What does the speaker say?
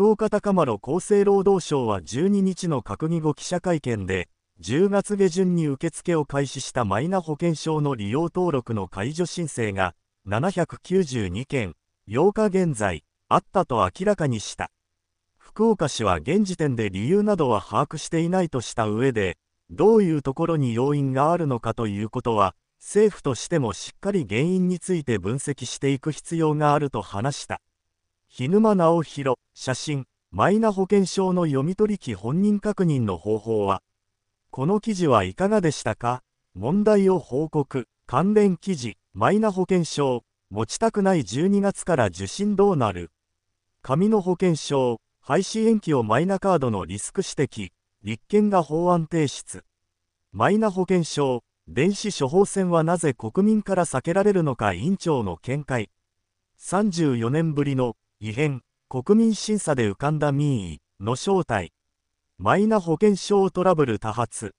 福岡高丸厚生労働省は12日の閣議後記者会見で、10月下旬に受付を開始したマイナ保険証の利用登録の解除申請が792件、8日現在、あったと明らかにした。福岡市は現時点で理由などは把握していないとした上で、どういうところに要因があるのかということは、政府としてもしっかり原因について分析していく必要があると話した。日沼直弘、写真、マイナ保険証の読み取り機本人確認の方法はこの記事はいかがでしたか問題を報告、関連記事、マイナ保険証、持ちたくない12月から受信どうなる紙の保険証、廃止延期をマイナカードのリスク指摘、立憲が法案提出。マイナ保険証、電子処方箋はなぜ国民から避けられるのか委員長の見解。34年ぶりの異変、国民審査で浮かんだ民意の正体、マイナ保険証トラブル多発。